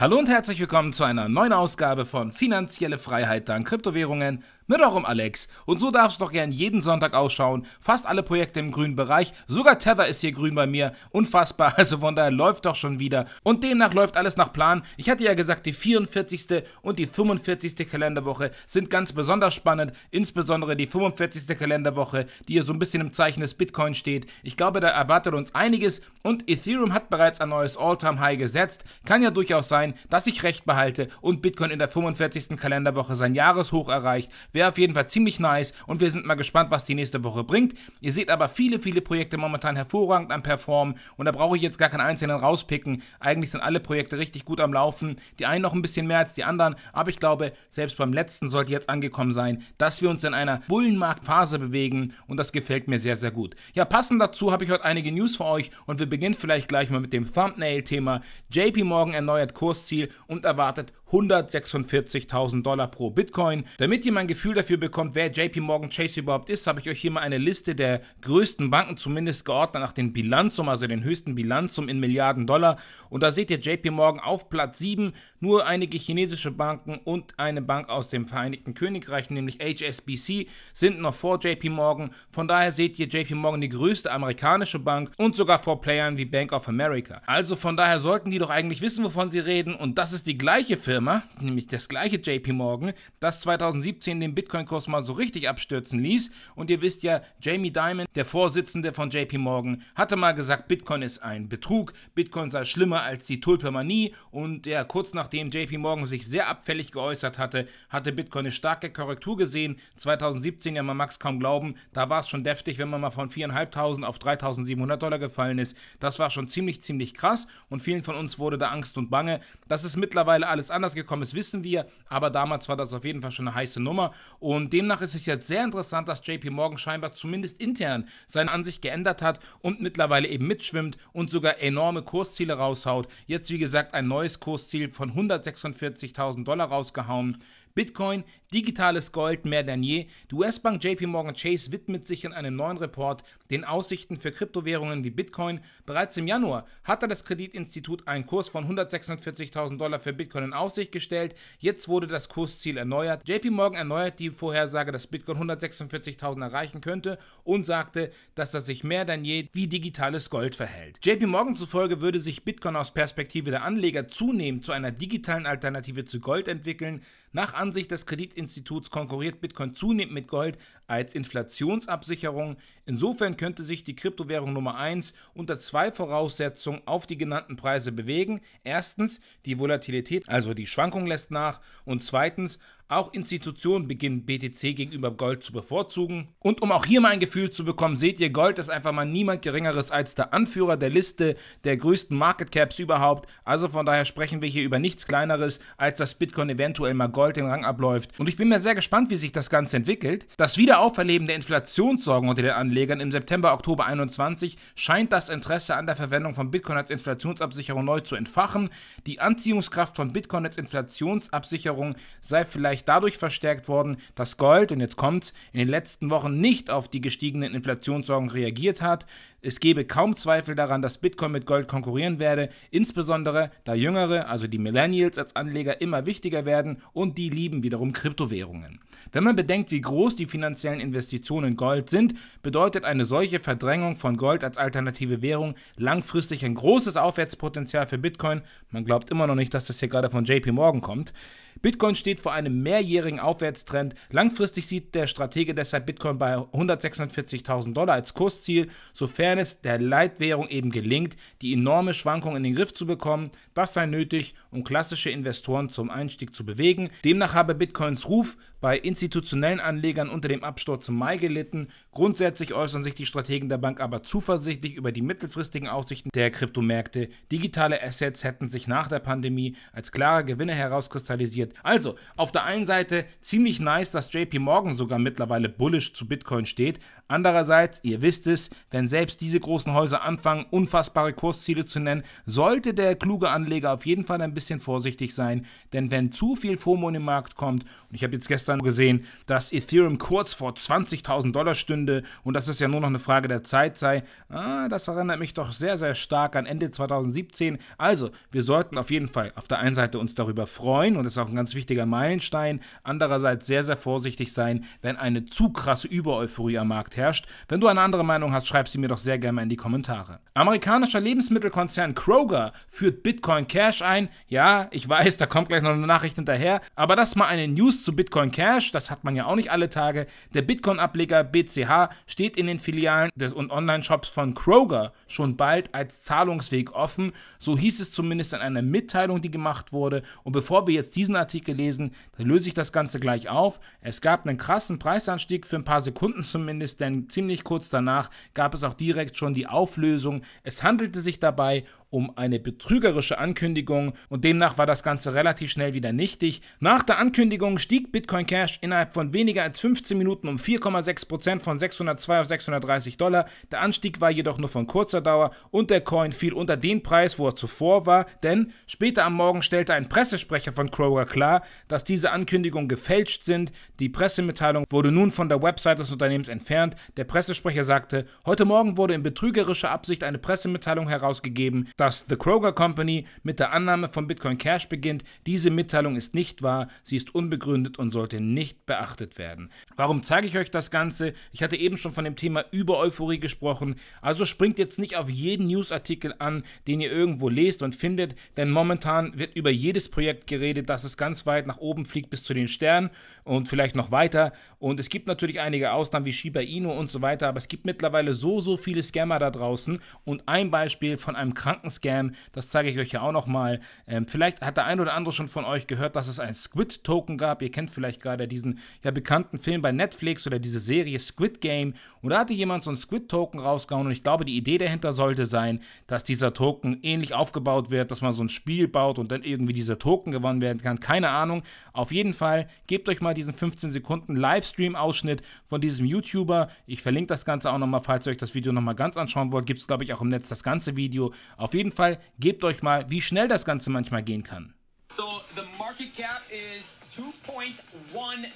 Hallo und herzlich willkommen zu einer neuen Ausgabe von Finanzielle Freiheit dank Kryptowährungen. Na darum, Alex. Und so darf es doch gern jeden Sonntag ausschauen. Fast alle Projekte im grünen Bereich. Sogar Tether ist hier grün bei mir. Unfassbar. Also von daher läuft doch schon wieder. Und demnach läuft alles nach Plan. Ich hatte ja gesagt, die 44. und die 45. Kalenderwoche sind ganz besonders spannend. Insbesondere die 45. Kalenderwoche, die hier so ein bisschen im Zeichen des Bitcoin steht. Ich glaube, da erwartet uns einiges. Und Ethereum hat bereits ein neues All-Time-High gesetzt. Kann ja durchaus sein, dass ich recht behalte und Bitcoin in der 45. Kalenderwoche sein Jahreshoch erreicht. Wäre auf jeden Fall ziemlich nice und wir sind mal gespannt, was die nächste Woche bringt. Ihr seht aber viele, viele Projekte momentan hervorragend am Performen und da brauche ich jetzt gar keinen einzelnen rauspicken. Eigentlich sind alle Projekte richtig gut am Laufen. Die einen noch ein bisschen mehr als die anderen, aber ich glaube, selbst beim letzten sollte jetzt angekommen sein, dass wir uns in einer Bullenmarktphase bewegen und das gefällt mir sehr, sehr gut. Ja, passend dazu habe ich heute einige News für euch und wir beginnen vielleicht gleich mal mit dem Thumbnail-Thema. JP Morgan erneuert Kursziel und erwartet 146.000 Dollar pro Bitcoin. Damit ihr mal ein Gefühl dafür bekommt, wer JP Morgan Chase überhaupt ist, habe ich euch hier mal eine Liste der größten Banken zumindest geordnet nach den Bilanzsummen, also den höchsten Bilanzsummen in Milliarden Dollar. Und da seht ihr JP Morgan auf Platz 7, nur einige chinesische Banken und eine Bank aus dem Vereinigten Königreich, nämlich HSBC, sind noch vor JP Morgan. Von daher seht ihr JP Morgan die größte amerikanische Bank und sogar vor Playern wie Bank of America. Also von daher sollten die doch eigentlich wissen, wovon sie reden und das ist die gleiche Firma Firma, nämlich das gleiche JP Morgan, das 2017 den Bitcoin-Kurs mal so richtig abstürzen ließ. Und ihr wisst ja, Jamie Dimon, der Vorsitzende von JP Morgan, hatte mal gesagt, Bitcoin ist ein Betrug, Bitcoin sei schlimmer als die Tulpemanie. Und ja, kurz nachdem JP Morgan sich sehr abfällig geäußert hatte, hatte Bitcoin eine starke Korrektur gesehen. 2017, ja, man mag es kaum glauben, da war es schon deftig, wenn man mal von 4.500 auf 3.700 Dollar gefallen ist. Das war schon ziemlich, ziemlich krass und vielen von uns wurde da Angst und Bange. Das ist mittlerweile alles anders anders gekommen ist, wissen wir, aber damals war das auf jeden Fall schon eine heiße Nummer und demnach ist es jetzt sehr interessant, dass JP Morgan scheinbar zumindest intern seine Ansicht geändert hat und mittlerweile eben mitschwimmt und sogar enorme Kursziele raushaut. Jetzt, wie gesagt, ein neues Kursziel von 146.000 Dollar rausgehauen. Bitcoin, digitales Gold mehr denn je. Die US-Bank JP Morgan Chase widmet sich in einem neuen Report den Aussichten für Kryptowährungen wie Bitcoin. Bereits im Januar hatte das Kreditinstitut einen Kurs von 146.000 Dollar für Bitcoin in Aussicht gestellt. Jetzt wurde das Kursziel erneuert. JP Morgan erneuert die Vorhersage, dass Bitcoin 146.000 erreichen könnte und sagte, dass das sich mehr denn je wie digitales Gold verhält. JP Morgan zufolge würde sich Bitcoin aus Perspektive der Anleger zunehmend zu einer digitalen Alternative zu Gold entwickeln. Nach Ansicht des Kreditinstituts konkurriert Bitcoin zunehmend mit Gold als Inflationsabsicherung. Insofern könnte sich die Kryptowährung Nummer 1 unter zwei Voraussetzungen auf die genannten Preise bewegen. Erstens, die Volatilität, also die Schwankung lässt nach und zweitens auch Institutionen beginnen BTC gegenüber Gold zu bevorzugen. Und um auch hier mal ein Gefühl zu bekommen, seht ihr, Gold ist einfach mal niemand Geringeres als der Anführer der Liste der größten Market Caps überhaupt. Also von daher sprechen wir hier über nichts Kleineres, als dass Bitcoin eventuell mal Gold den Rang abläuft. Und ich bin mir sehr gespannt, wie sich das Ganze entwickelt. Das Wiederauferleben der Inflationssorgen unter den Anlegern im September, Oktober 21 scheint das Interesse an der Verwendung von Bitcoin als Inflationsabsicherung neu zu entfachen. Die Anziehungskraft von Bitcoin als Inflationsabsicherung sei vielleicht vielleicht dadurch verstärkt worden, dass Gold, und jetzt kommt's, in den letzten Wochen nicht auf die gestiegenen Inflationssorgen reagiert hat. Es gebe kaum Zweifel daran, dass Bitcoin mit Gold konkurrieren werde, insbesondere da Jüngere, also die Millennials als Anleger immer wichtiger werden und die lieben wiederum Kryptowährungen. Wenn man bedenkt, wie groß die finanziellen Investitionen in Gold sind, bedeutet eine solche Verdrängung von Gold als alternative Währung langfristig ein großes Aufwärtspotenzial für Bitcoin. Man glaubt immer noch nicht, dass das hier gerade von JP Morgan kommt. Bitcoin steht vor einem mehrjährigen Aufwärtstrend. Langfristig sieht der Stratege deshalb Bitcoin bei 146.000 Dollar als Kursziel, sofern es der Leitwährung eben gelingt, die enorme Schwankung in den Griff zu bekommen. Das sei nötig, um klassische Investoren zum Einstieg zu bewegen. Demnach habe Bitcoins Ruf bei institutionellen Anlegern unter dem Absturz im Mai gelitten. Grundsätzlich äußern sich die Strategen der Bank aber zuversichtlich über die mittelfristigen Aussichten der Kryptomärkte. Digitale Assets hätten sich nach der Pandemie als klare Gewinne herauskristallisiert. Also, auf der einen Seite ziemlich nice, dass JP Morgan sogar mittlerweile bullisch zu Bitcoin steht. Andererseits, ihr wisst es, wenn selbst diese großen Häuser anfangen, unfassbare Kursziele zu nennen, sollte der kluge Anleger auf jeden Fall ein bisschen vorsichtig sein. Denn wenn zu viel FOMO in den Markt kommt, und ich habe jetzt gestern gestern gesehen, dass Ethereum kurz vor 20.000 Dollar stünde und dass es ja nur noch eine Frage der Zeit sei. Ah, das erinnert mich doch sehr, sehr stark an Ende 2017. Also, wir sollten auf jeden Fall auf der einen Seite uns darüber freuen und das ist auch ein ganz wichtiger Meilenstein. Andererseits sehr, sehr vorsichtig sein, wenn eine zu krasse Übereuphorie am Markt herrscht. Wenn du eine andere Meinung hast, schreib sie mir doch sehr gerne mal in die Kommentare. Amerikanischer Lebensmittelkonzern Kroger führt Bitcoin Cash ein. Ja, ich weiß, da kommt gleich noch eine Nachricht hinterher, aber das mal eine News zu Bitcoin Cash Cash, das hat man ja auch nicht alle Tage. Der Bitcoin-Ableger BCH steht in den Filialen des und Online-Shops von Kroger schon bald als Zahlungsweg offen. So hieß es zumindest in einer Mitteilung, die gemacht wurde. Und bevor wir jetzt diesen Artikel lesen, löse ich das Ganze gleich auf. Es gab einen krassen Preisanstieg für ein paar Sekunden zumindest, denn ziemlich kurz danach gab es auch direkt schon die Auflösung. Es handelte sich dabei um eine betrügerische Ankündigung und demnach war das Ganze relativ schnell wieder nichtig. Nach der Ankündigung stieg Bitcoin Cash innerhalb von weniger als 15 Minuten um 4,6% von 602 auf 630 Dollar. Der Anstieg war jedoch nur von kurzer Dauer und der Coin fiel unter den Preis, wo er zuvor war, denn später am Morgen stellte ein Pressesprecher von Kroger klar, dass diese Ankündigungen gefälscht sind. Die Pressemitteilung wurde nun von der Website des Unternehmens entfernt. Der Pressesprecher sagte, heute Morgen wurde in betrügerischer Absicht eine Pressemitteilung herausgegeben, dass The Kroger Company mit der Annahme von Bitcoin Cash beginnt. Diese Mitteilung ist nicht wahr, sie ist unbegründet und sollte heute nicht beachtet werden. Warum zeige ich euch das Ganze? Ich hatte eben schon von dem Thema Übereuphorie gesprochen, also springt jetzt nicht auf jeden Newsartikel an, den ihr irgendwo lest und findet, denn momentan wird über jedes Projekt geredet, dass es ganz weit nach oben fliegt bis zu den Sternen und vielleicht noch weiter. Und es gibt natürlich einige Ausnahmen wie Shiba Inu und so weiter, aber es gibt mittlerweile so, so viele Scammer da draußen. Und ein Beispiel von einem Krankenscam, das zeige ich euch ja auch nochmal. Ähm, vielleicht hat der ein oder andere schon von euch gehört, dass es ein Squid-Token gab. Ihr kennt vielleicht gerade gerade diesen ja bekannten Film bei Netflix oder diese Serie Squid Game. Und da hatte jemand so einen Squid-Token rausgehauen und ich glaube, die Idee dahinter sollte sein, dass dieser Token ähnlich aufgebaut wird, dass man so ein Spiel baut und dann irgendwie dieser Token gewonnen werden kann. Keine Ahnung. Auf jeden Fall, gebt euch mal diesen 15 Sekunden Livestream-Ausschnitt von diesem YouTuber. Ich verlinke das Ganze auch nochmal, falls ihr euch das Video nochmal ganz anschauen wollt. Gibt es, glaube ich, auch im Netz das ganze Video. Auf jeden Fall, gebt euch mal, wie schnell das Ganze manchmal gehen kann. So, the market cap is $2.168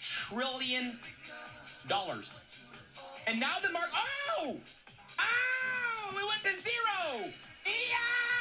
trillion. And now the mark. Oh! Oh! We went to zero! Yeah!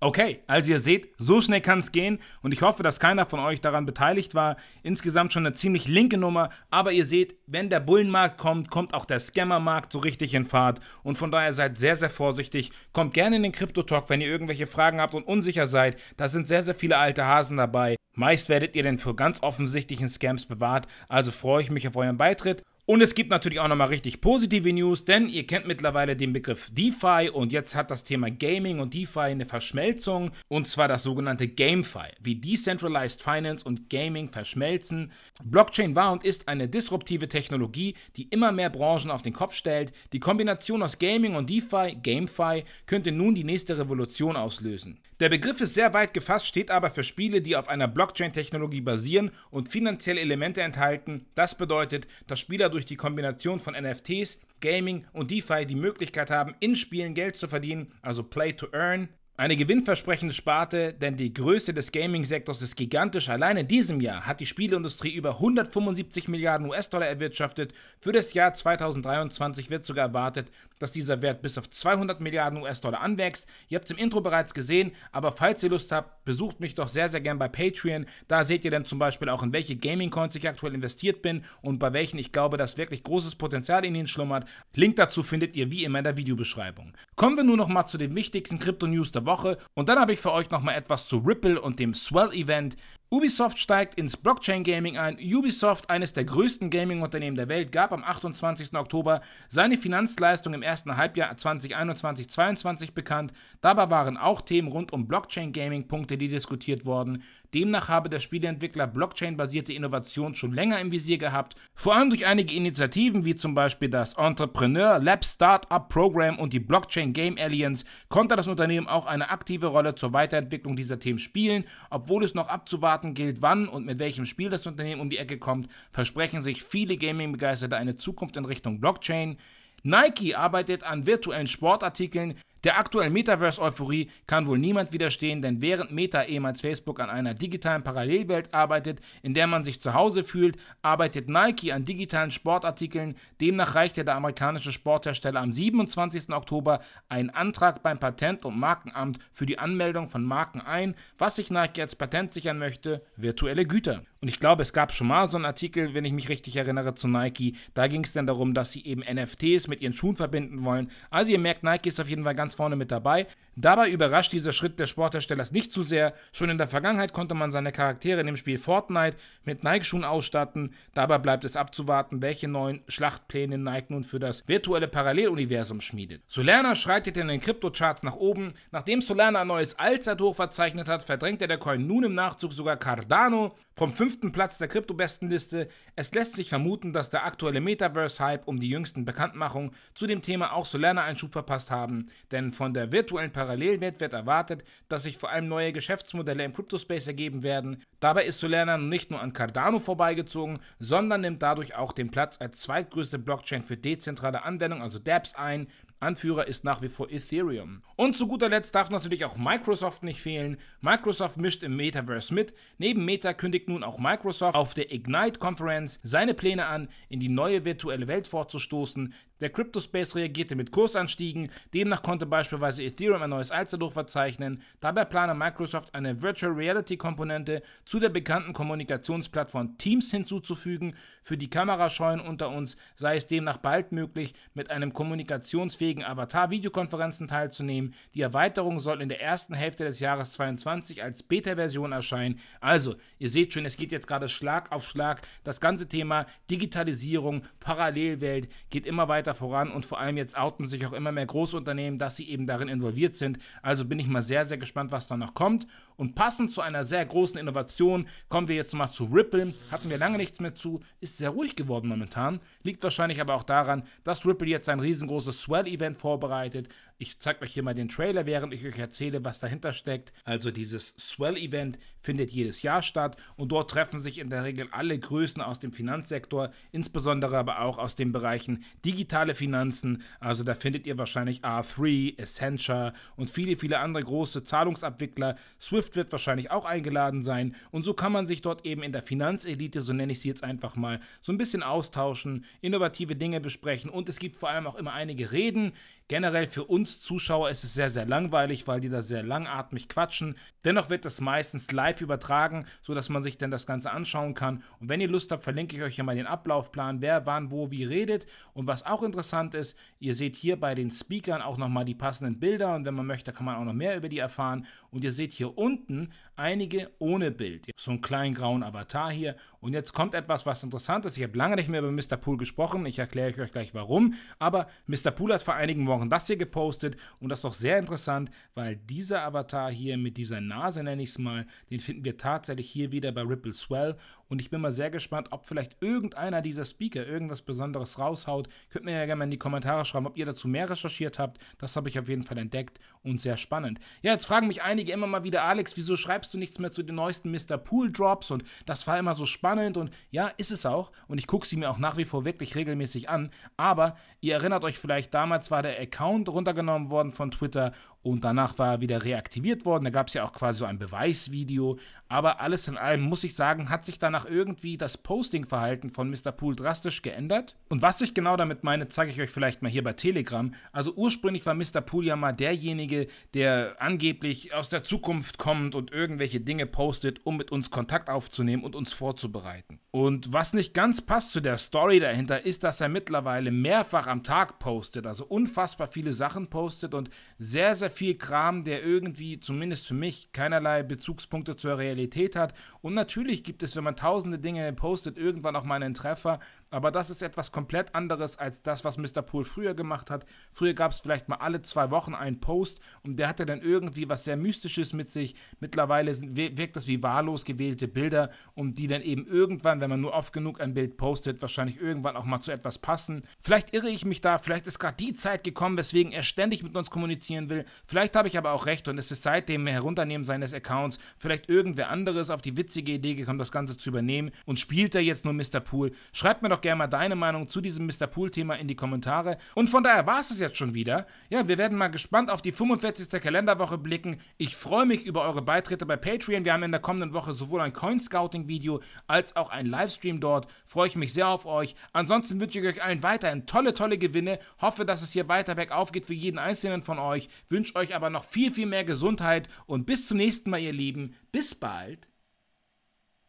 Okay, also ihr seht, so schnell kann es gehen und ich hoffe, dass keiner von euch daran beteiligt war. Insgesamt schon eine ziemlich linke Nummer, aber ihr seht, wenn der Bullenmarkt kommt, kommt auch der Scammermarkt so richtig in Fahrt und von daher seid sehr, sehr vorsichtig. Kommt gerne in den Crypto Talk, wenn ihr irgendwelche Fragen habt und unsicher seid. Da sind sehr, sehr viele alte Hasen dabei. Meist werdet ihr denn für ganz offensichtlichen Scams bewahrt, also freue ich mich auf euren Beitritt. Und es gibt natürlich auch nochmal richtig positive News, denn ihr kennt mittlerweile den Begriff DeFi und jetzt hat das Thema Gaming und DeFi eine Verschmelzung und zwar das sogenannte GameFi, wie Decentralized Finance und Gaming verschmelzen. Blockchain war und ist eine disruptive Technologie, die immer mehr Branchen auf den Kopf stellt. Die Kombination aus Gaming und DeFi, GameFi, könnte nun die nächste Revolution auslösen. Der Begriff ist sehr weit gefasst, steht aber für Spiele, die auf einer Blockchain-Technologie basieren und finanzielle Elemente enthalten. Das bedeutet, dass Spieler durch die Kombination von NFTs, Gaming und DeFi die Möglichkeit haben, in Spielen Geld zu verdienen, also Play to Earn. Eine gewinnversprechende Sparte, denn die Größe des Gaming-Sektors ist gigantisch. Allein in diesem Jahr hat die Spieleindustrie über 175 Milliarden US-Dollar erwirtschaftet. Für das Jahr 2023 wird sogar erwartet, dass dieser Wert bis auf 200 Milliarden US-Dollar anwächst. Ihr habt es im Intro bereits gesehen, aber falls ihr Lust habt, besucht mich doch sehr, sehr gern bei Patreon. Da seht ihr dann zum Beispiel auch, in welche Gaming-Coins ich aktuell investiert bin und bei welchen ich glaube, dass wirklich großes Potenzial in ihnen schlummert. Link dazu findet ihr wie immer in der Videobeschreibung. Kommen wir nun nochmal zu den wichtigsten Krypto-News der Woche und dann habe ich für euch nochmal etwas zu Ripple und dem Swell-Event. Ubisoft steigt ins Blockchain-Gaming ein. Ubisoft, eines der größten Gaming-Unternehmen der Welt, gab am 28. Oktober seine Finanzleistung im ersten Halbjahr 2021-22 bekannt. Dabei waren auch Themen rund um Blockchain-Gaming-Punkte, die diskutiert wurden. Demnach habe der Spieleentwickler blockchain-basierte Innovation schon länger im Visier gehabt, vor allem durch einige Initiativen wie zum Beispiel das Entrepreneur Lab Startup Program und die Blockchain Game Alliance konnte das Unternehmen auch eine aktive Rolle zur Weiterentwicklung dieser Themen spielen, obwohl es noch abzuwarten gilt, wann und mit welchem Spiel das Unternehmen um die Ecke kommt, versprechen sich viele Gaming-Begeisterte eine Zukunft in Richtung Blockchain. Nike arbeitet an virtuellen Sportartikeln, der aktuellen Metaverse-Euphorie kann wohl niemand widerstehen, denn während Meta ehemals Facebook an einer digitalen Parallelwelt arbeitet, in der man sich zu Hause fühlt, arbeitet Nike an digitalen Sportartikeln. Demnach reichte der amerikanische Sporthersteller am 27. Oktober einen Antrag beim Patent- und Markenamt für die Anmeldung von Marken ein, was sich Nike als Patent sichern möchte, virtuelle Güter. Und ich glaube, es gab schon mal so einen Artikel, wenn ich mich richtig erinnere, zu Nike. Da ging es dann darum, dass sie eben NFTs mit ihren Schuhen verbinden wollen. Also ihr merkt, Nike ist auf jeden Fall ganz vorne mit dabei. Dabei überrascht dieser Schritt des Sportherstellers nicht zu sehr. Schon in der Vergangenheit konnte man seine Charaktere in dem Spiel Fortnite mit Nike-Schuhen ausstatten. Dabei bleibt es abzuwarten, welche neuen Schlachtpläne Nike nun für das virtuelle Paralleluniversum schmiedet. Solana schreitet in den Kryptocharts nach oben. Nachdem Solana ein neues Allzeithoch verzeichnet hat, verdrängt er der Coin nun im Nachzug sogar Cardano vom fünften Platz der Krypto-Bestenliste. Es lässt sich vermuten, dass der aktuelle Metaverse-Hype um die jüngsten Bekanntmachungen zu dem Thema auch Solana einen Schub verpasst haben. Der denn von der virtuellen Parallelwelt wird erwartet, dass sich vor allem neue Geschäftsmodelle im Cryptospace ergeben werden. Dabei ist Solana nicht nur an Cardano vorbeigezogen, sondern nimmt dadurch auch den Platz als zweitgrößte Blockchain für dezentrale Anwendungen, also dApps, ein. Anführer ist nach wie vor Ethereum. Und zu guter Letzt darf natürlich auch Microsoft nicht fehlen. Microsoft mischt im Metaverse mit. Neben Meta kündigt nun auch Microsoft auf der Ignite Conference seine Pläne an, in die neue virtuelle Welt vorzustoßen, der Cryptospace reagierte mit Kursanstiegen, demnach konnte beispielsweise Ethereum ein neues Allzeithoch verzeichnen. Dabei plane Microsoft eine Virtual Reality Komponente zu der bekannten Kommunikationsplattform Teams hinzuzufügen. Für die Kamerascheuen unter uns sei es demnach bald möglich, mit einem kommunikationsfähigen Avatar Videokonferenzen teilzunehmen. Die Erweiterung soll in der ersten Hälfte des Jahres 2022 als Beta-Version erscheinen. Also, ihr seht schon, es geht jetzt gerade Schlag auf Schlag. Das ganze Thema Digitalisierung, Parallelwelt geht immer weiter weiter voran und vor allem jetzt outen sich auch immer mehr Großunternehmen, dass sie eben darin involviert sind. Also bin ich mal sehr, sehr gespannt, was da noch kommt. Und passend zu einer sehr großen Innovation kommen wir jetzt mal zu Ripple. Hatten wir lange nichts mehr zu, ist sehr ruhig geworden momentan. Liegt wahrscheinlich aber auch daran, dass Ripple jetzt ein riesengroßes Swell-Event vorbereitet. Ich zeige euch hier mal den Trailer, während ich euch erzähle, was dahinter steckt. Also dieses Swell-Event findet jedes Jahr statt und dort treffen sich in der Regel alle Größen aus dem Finanzsektor, insbesondere aber auch aus den Bereichen digitale Finanzen. Also da findet ihr wahrscheinlich R3, Accenture und viele, viele andere große Zahlungsabwickler. Swift wird wahrscheinlich auch eingeladen sein und so kann man sich dort eben in der Finanzelite, so nenne ich sie jetzt einfach mal, so ein bisschen austauschen, innovative Dinge besprechen und es gibt vor allem auch immer einige Reden, Generell für uns Zuschauer ist es sehr, sehr langweilig, weil die da sehr langatmig quatschen. Dennoch wird das meistens live übertragen, sodass man sich dann das Ganze anschauen kann. Und wenn ihr Lust habt, verlinke ich euch hier mal den Ablaufplan, wer wann wo wie redet. Und was auch interessant ist, ihr seht hier bei den Speakern auch nochmal die passenden Bilder. Und wenn man möchte, kann man auch noch mehr über die erfahren. Und ihr seht hier unten einige ohne Bild. So einen kleinen grauen Avatar hier. Und jetzt kommt etwas, was interessant ist. Ich habe lange nicht mehr über Mr. Pool gesprochen. Ich erkläre euch gleich warum. Aber Mr. Pool hat vor einigen Wochen Wochen das hier gepostet und das ist doch sehr interessant, weil dieser Avatar hier mit dieser Nase, nenne ich es mal, den finden wir tatsächlich hier wieder bei Ripple Swell und ich bin mal sehr gespannt, ob vielleicht irgendeiner dieser Speaker irgendwas Besonderes raushaut. Könnt mir ja gerne mal in die Kommentare schreiben, ob ihr dazu mehr recherchiert habt. Das habe ich auf jeden Fall entdeckt und sehr spannend. Ja, jetzt fragen mich einige immer mal wieder, Alex, wieso schreibst du nichts mehr zu den neuesten Mr. Pool Drops und das war immer so spannend und ja, ist es auch und ich gucke sie mir auch nach wie vor wirklich regelmäßig an, aber ihr erinnert euch vielleicht, damals war der Account runtergenommen worden von Twitter und danach war er wieder reaktiviert worden. Da gab es ja auch quasi so ein Beweisvideo. Aber alles in allem muss ich sagen, hat sich danach irgendwie das Postingverhalten von Mr. Pool drastisch geändert. Und was ich genau damit meine, zeige ich euch vielleicht mal hier bei Telegram. Also ursprünglich war Mr. Pool ja mal derjenige, der angeblich aus der Zukunft kommt und irgendwelche Dinge postet, um mit uns Kontakt aufzunehmen und uns vorzubereiten. Und was nicht ganz passt zu der Story dahinter, ist, dass er mittlerweile mehrfach am Tag postet, also unfassbar viele Sachen postet und sehr, sehr viel Kram, der irgendwie, zumindest für mich, keinerlei Bezugspunkte zur Realität hat. Und natürlich gibt es, wenn man tausende Dinge postet, irgendwann auch mal einen Treffer, aber das ist etwas komplett anderes als das, was Mr. Pool früher gemacht hat. Früher gab es vielleicht mal alle zwei Wochen einen Post und der hatte dann irgendwie was sehr Mystisches mit sich. Mittlerweile sind, wirkt das wie wahllos gewählte Bilder, um die dann eben irgendwann, wenn man nur oft genug ein Bild postet, wahrscheinlich irgendwann auch mal zu etwas passen. Vielleicht irre ich mich da, vielleicht ist gerade die Zeit gekommen, weswegen er ständig mit uns kommunizieren will. Vielleicht habe ich aber auch recht und es ist seit dem Herunternehmen seines Accounts vielleicht irgendwer anderes auf die witzige Idee gekommen, das Ganze zu übernehmen und spielt er jetzt nur Mr. Pool. Schreibt mir doch gerne mal deine Meinung zu diesem Mr. Pool-Thema in die Kommentare. Und von daher war es das jetzt schon wieder. Ja, wir werden mal gespannt auf die 45. Kalenderwoche blicken. Ich freue mich über eure Beitritte bei Patreon. Wir haben in der kommenden Woche sowohl ein Coin-Scouting-Video als auch ein Livestream dort. Freue ich mich sehr auf euch. Ansonsten wünsche ich euch allen weiterhin tolle, tolle Gewinne. Hoffe, dass es hier weiter bergauf geht für jeden einzelnen von euch. Wünsche euch aber noch viel, viel mehr Gesundheit und bis zum nächsten Mal, ihr Lieben. Bis bald.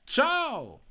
Ciao!